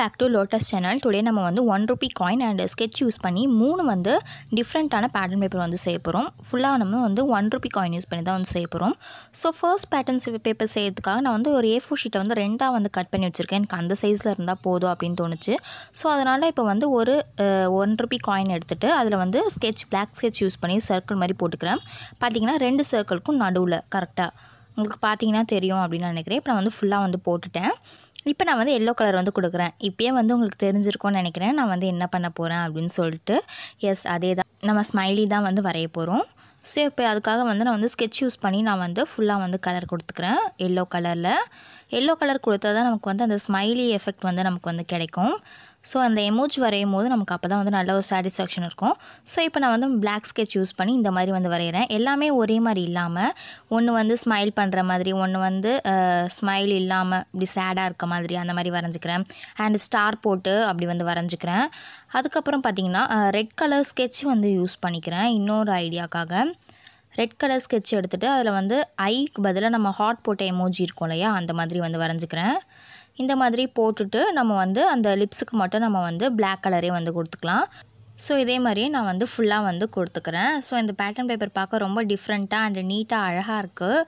back to lotus channel today நம்ம வந்து one rupee coin and sketch use பண்ணி மூணு வந்து டிஃப்ரெண்ட்டான பேட்டர்ன் பேப்பர் வந்து செய்ய போகிறோம் ஃபுல்லாக நம்ம வந்து ஒன் ருபி காயின் யூஸ் பண்ணி தான் வந்து செய்ய போகிறோம் ஸோ ஃபர்ஸ்ட் பேட்டர்ன்ஸ் பேப்பர் செய்யறதுக்காக நான் வந்து ஒரு ஏ ஃபோர் ஷீட்டை வந்து ரெண்டாக வந்து கட் பண்ணி வச்சுருக்கேன் எனக்கு அந்த சைஸில் இருந்தால் போதும் அப்படின்னு தோணுச்சு ஸோ அதனால் இப்போ வந்து ஒரு ஒன் ருபி காயின் எடுத்துகிட்டு அதில் வந்து ஸ்கெட்ச் பிளாக் ஸ்கெட்ச் யூஸ் பண்ணி சர்க்கிள் மாதிரி போட்டுக்கிறேன் பார்த்தீங்கன்னா ரெண்டு சர்க்கிளுக்கும் நடுவில் கரெக்டாக உங்களுக்கு பார்த்தீங்கன்னா தெரியும் அப்படின்னு நினைக்கிறேன் இப்போ நான் வந்து ஃபுல்லாக வந்து போட்டுட்டேன் இப்போ நான் வந்து எல்லோ கலர் வந்து கொடுக்குறேன் இப்போயே வந்து உங்களுக்கு தெரிஞ்சிருக்கோன்னு நினைக்கிறேன் நான் வந்து என்ன பண்ண போகிறேன் அப்படின்னு சொல்லிட்டு எஸ் அதே தான் நம்ம ஸ்மைலி தான் வந்து வரைய போகிறோம் ஸோ இப்போ அதுக்காக வந்து நான் வந்து ஸ்கெட்ச் யூஸ் பண்ணி நான் வந்து ஃபுல்லாக வந்து கலர் கொடுத்துக்கிறேன் எல்லோ கலரில் எல்லோ கலர் கொடுத்தா தான் நமக்கு வந்து அந்த ஸ்மைலி எஃபெக்ட் வந்து நமக்கு வந்து கிடைக்கும் ஸோ அந்த எமோஜ் வரையும் போது நமக்கு அப்போ தான் வந்து நல்ல ஒரு சாட்டிஸ்ஃபேக்ஷன் இருக்கும் ஸோ இப்போ நான் வந்து பிளாக் ஸ்கெட்ச் யூஸ் பண்ணி இந்த மாதிரி வந்து வரைகிறேன் எல்லாமே ஒரே மாதிரி இல்லாமல் ஒன்று வந்து ஸ்மைல் பண்ணுற மாதிரி ஒன்று வந்து ஸ்மைல் இல்லாமல் இப்படி சேடாக இருக்க மாதிரி அந்த மாதிரி வரைஞ்சிக்கிறேன் அண்ட் ஸ்டார் போட்டு அப்படி வந்து வரைஞ்சிக்கிறேன் அதுக்கப்புறம் பார்த்திங்கன்னா ரெட் கலர் ஸ்கெட்ச் வந்து யூஸ் பண்ணிக்கிறேன் இன்னொரு ஐடியாக்காக ரெட் கலர் ஸ்கெட்ச் எடுத்துகிட்டு அதில் வந்து ஐக்கு பதிலாக நம்ம ஹாட் போட்ட எமோஜி இருக்கும் இல்லையா அந்த மாதிரி வந்து வரைஞ்சிக்கிறேன் இந்த மாதிரி போட்டுட்டு நம்ம வந்து அந்த லிப்ஸுக்கு மட்டும் நம்ம வந்து பிளாக் கலரே வந்து கொடுத்துக்கலாம் ஸோ இதே மாதிரியே நான் வந்து ஃபுல்லாக வந்து கொடுத்துக்கிறேன் ஸோ இந்த பேட்டர்ன் பேப்பர் பார்க்க ரொம்ப டிஃப்ரெண்ட்டாக அண்ட் நீட்டாக அழகாக இருக்குது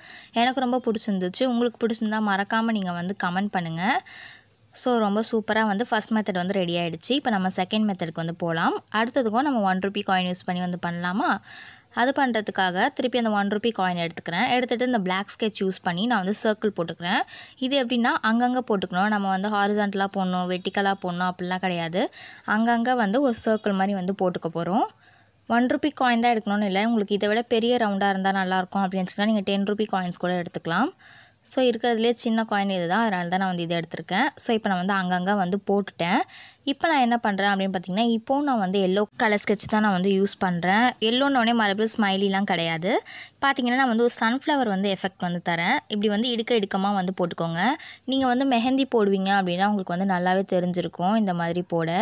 எனக்கு ரொம்ப பிடிச்சிருந்துச்சு உங்களுக்கு பிடிச்சிருந்தா மறக்காமல் நீங்கள் வந்து கமெண்ட் பண்ணுங்கள் ஸோ ரொம்ப சூப்பராக வந்து ஃபஸ்ட் மெத்தட் வந்து ரெடி ஆகிடுச்சு இப்போ நம்ம செகண்ட் மெத்தடுக்கு வந்து போகலாம் அடுத்ததுக்கும் நம்ம ஒன் ருபி காயின் யூஸ் பண்ணி வந்து பண்ணலாமா அது பண்ணுறதுக்காக திருப்பி அந்த ஒன் ருபி காயின் எடுத்துக்கிறேன் எடுத்துகிட்டு இந்த பிளாக் ஸ்கெட்ச் யூஸ் பண்ணி நான் வந்து சர்க்கிள் போட்டுக்கிறேன் இது எப்படின்னா அங்கங்கே போட்டுக்கணும் நம்ம வந்து ஹாரிசான்டலாக போடணும் வெட்டிக்கலாக போடணும் அப்படிலாம் கிடையாது அங்கங்கே வந்து ஒரு சர்க்கிள் மாதிரி வந்து போட்டுக்க போகிறோம் ஒன் ருபி காயின் தான் எடுக்கணும்னு இல்லை உங்களுக்கு இதை விட பெரிய ரவுண்டாக இருந்தால் நல்லாயிருக்கும் அப்படின்னு வச்சுக்கலாம் நீங்கள் டென் ருபி காயின்ஸ் கூட எடுத்துக்கலாம் ஸோ இருக்கிறதுலே சின்ன காயின் இது தான் அதனால தான் நான் வந்து இதை எடுத்திருக்கேன் ஸோ இப்போ நான் வந்து அங்கங்கே வந்து போட்டுட்டேன் இப்போ நான் என்ன பண்ணுறேன் அப்படின்னு பார்த்தீங்கன்னா இப்போவும் நான் வந்து எல்லோ கலர் ஸ்கெட்ச் தான் நான் வந்து யூஸ் பண்ணுறேன் எல்லோன்னொடனே மறுபடியும் ஸ்மைலிலாம் கிடையாது பார்த்தீங்கன்னா நான் வந்து ஒரு சன்ஃப்ளவர் வந்து எஃபெக்ட் வந்து தரேன் இப்படி வந்து இடுக்க இடுக்கமாக வந்து போட்டுக்கோங்க நீங்கள் வந்து மெஹந்தி போடுவீங்க அப்படின்னா உங்களுக்கு வந்து நல்லாவே தெரிஞ்சிருக்கும் இந்த மாதிரி போட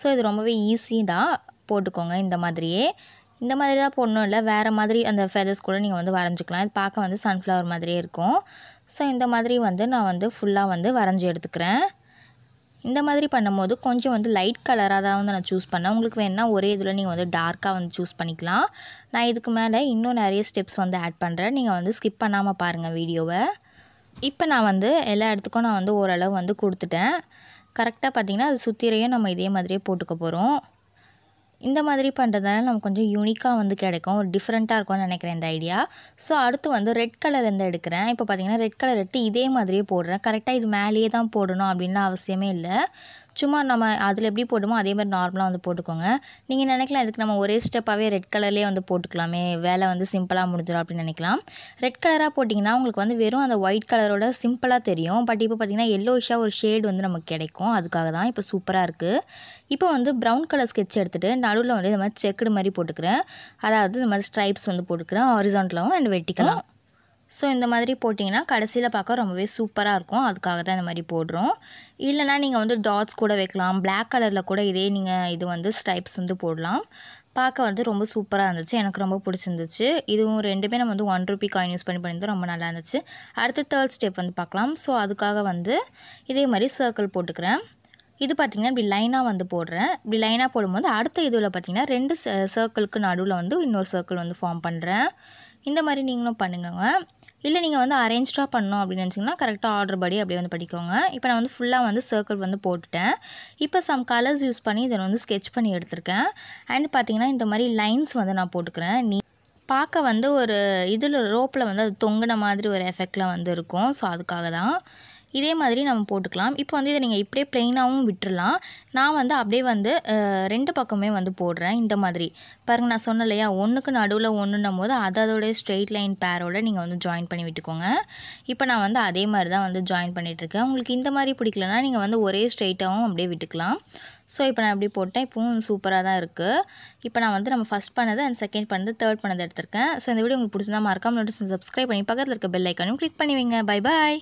ஸோ இது ரொம்பவே ஈஸி தான் போட்டுக்கோங்க இந்த மாதிரியே இந்த மாதிரிலாம் போடணும் இல்லை வேறு மாதிரி அந்த ஃபெதர்ஸ் கூட நீங்கள் வந்து வரைஞ்சிக்கலாம் இது பார்க்க வந்து சன்ஃப்ளவர் மாதிரியே இருக்கும் ஸோ இந்த மாதிரி வந்து நான் வந்து ஃபுல்லாக வந்து வரைஞ்சி எடுத்துக்கிறேன் இந்த மாதிரி பண்ணும்போது கொஞ்சம் வந்து லைட் கலராக தான் வந்து நான் சூஸ் பண்ணேன் உங்களுக்கு வேணால் ஒரே இதில் நீங்கள் வந்து டார்க்காக வந்து சூஸ் பண்ணிக்கலாம் நான் இதுக்கு மேலே இன்னும் நிறைய ஸ்டெப்ஸ் வந்து ஆட் பண்ணுறேன் நீங்கள் வந்து ஸ்கிப் பண்ணாமல் பாருங்கள் வீடியோவை இப்போ நான் வந்து எல்லா இடத்துக்கும் நான் வந்து ஓரளவு வந்து கொடுத்துட்டேன் கரெக்டாக பார்த்திங்கன்னா அது சுத்திரையும் நம்ம இதே மாதிரியே போட்டுக்க போகிறோம் இந்த மாதிரி பண்ணுறதுனால நமக்கு கொஞ்சம் யூனிக்காக வந்து கிடைக்கும் ஒரு டிஃப்ரெண்ட்டாக இருக்கும்னு நினைக்கிறேன் இந்த ஐடியா ஸோ அடுத்து வந்து ரெட் கலர் இருந்து எடுக்கிறேன் இப்போ பார்த்திங்கன்னா ரெட் கலர் எடுத்து இதே மாதிரியே போடுறேன் கரெக்டாக இது மேலேயே தான் போடணும் அப்படின்லாம் அவசியமே இல்லை சும்மா நம்ம அதில் எப்படி போடுமோ அதே மாதிரி நார்மலாக வந்து போட்டுக்கோங்க நீங்கள் நினைக்கலாம் இதுக்கு நம்ம ஒரே ஸ்டெப்பாகவே ரெட் கலர்லேயே வந்து போட்டுக்கலாமே வேலை வந்து சிம்பிளாக முடிஞ்சிடும் அப்படின்னு நினைக்கலாம் ரெட் கலராக போட்டிங்கன்னா உங்களுக்கு வந்து வெறும் அந்த ஒயிட் கலரோட சிம்பிளாக தெரியும் பட் இப்போ பார்த்திங்கன்னா எல்லோஷாக ஒரு ஷேடு வந்து நமக்கு கிடைக்கும் அதுக்காக தான் இப்போ சூப்பராக இருக்குது இப்போ வந்து ப்ரௌன் கலர் ஸ்கெட்ச் எடுத்துகிட்டு நடுவில் வந்து இந்த மாதிரி செக்குடு மாதிரி போட்டுக்கிறேன் அதாவது இந்த மாதிரி ஸ்ட்ரைப்ஸ் வந்து போட்டுக்கிறேன் ஹாரிசான்டலாகவும் அண்ட் வெட்டிக்கலாம் ஸோ இந்த மாதிரி போட்டிங்கன்னா கடைசியில் பார்க்க ரொம்பவே சூப்பராக இருக்கும் அதுக்காக தான் இந்த மாதிரி போடுறோம் இல்லைனா நீங்கள் வந்து டாட்ஸ் கூட வைக்கலாம் பிளாக் கலரில் கூட இதே நீங்கள் இது வந்து ஸ்ட்ரைப்ஸ் வந்து போடலாம் பார்க்க வந்து ரொம்ப சூப்பராக இருந்துச்சு எனக்கு ரொம்ப பிடிச்சிருந்துச்சு இதுவும் ரெண்டுமே நம்ம வந்து ஒன் ருபி காயின் யூஸ் பண்ணி பண்ணி ரொம்ப நல்லா இருந்துச்சு அடுத்து தேர்ட் ஸ்டெப் வந்து பார்க்கலாம் ஸோ அதுக்காக வந்து இதே மாதிரி சர்க்கிள் போட்டுக்கிறேன் இது பார்த்திங்கன்னா இப்படி லைனாக வந்து போடுறேன் இப்படி லைனாக போடும்போது அடுத்த இதில் பார்த்திங்கன்னா ரெண்டு சர்க்கிளுக்கு நடுவில் வந்து இன்னொரு சர்க்கிள் வந்து ஃபார்ம் பண்ணுறேன் இந்த மாதிரி நீங்களும் பண்ணுங்கங்க இல்லை நீங்கள் வந்து அரேஞ்ச்டாக பண்ணோம் அப்படின்னு நினச்சிங்கன்னா கரெக்டாக ஆர்டர் படி அப்படியே வந்து படிக்கோங்க இப்போ நான் வந்து ஃபுல்லாக வந்து சர்க்கிள் வந்து போட்டுட்டேன் இப்போ சம் கலர்ஸ் யூஸ் பண்ணி இதை வந்து ஸ்கெச் பண்ணி எடுத்திருக்கேன் அண்ட் பார்த்தீங்கன்னா இந்த மாதிரி லைன்ஸ் வந்து நான் போட்டுக்கிறேன் நீ பார்க்க வந்து ஒரு இதில் ரோப்பில் வந்து அது தொங்கின மாதிரி ஒரு எஃபெக்டில் வந்து இருக்கும் ஸோ அதுக்காக தான் இதே மாதிரி நம்ம போட்டுக்கலாம் இப்போ வந்து இதை நீங்கள் இப்படியே ப்ளெயினாகவும் விட்டுடலாம் நான் வந்து அப்படியே வந்து ரெண்டு பக்கமே வந்து போடுறேன் இந்த மாதிரி பாருங்கள் நான் சொன்ன இல்லையா ஒன்றுக்கு நடுவில் ஒன்றுன்னும் போது அதோடைய ஸ்ட்ரெயிட் லைன் பேரோட நீங்கள் வந்து ஜாயின் பண்ணி விட்டுக்கோங்க இப்போ நான் வந்து அதே மாதிரி தான் வந்து ஜாயின் பண்ணிகிட்ருக்கேன் உங்களுக்கு இந்த மாதிரி பிடிக்கலன்னா நீங்கள் வந்து ஒரே ஸ்ட்ரெயிட்டாகவும் அப்படியே விட்டுக்கலாம் ஸோ இப்போ நான் இப்படி போட்டேன் இப்போவும் சூப்பராக தான் இருக்குது இப்போ நான் வந்து நம்ம ஃபஸ்ட் பண்ணது அண்ட் செகண்ட் பண்ணது தேர்ட் பண்ணது எடுத்திருக்கேன் ஸோ இந்த வீடியோ உங்களுக்கு பிடிச்சிருந்தா மறக்காம நோட்டீஸ் சப்ஸ்கிரைப் பண்ணி பக்கத்தில் இருக்க பெல் ஐக்கானும் கிளிக் பண்ணுவீங்க பை பாய்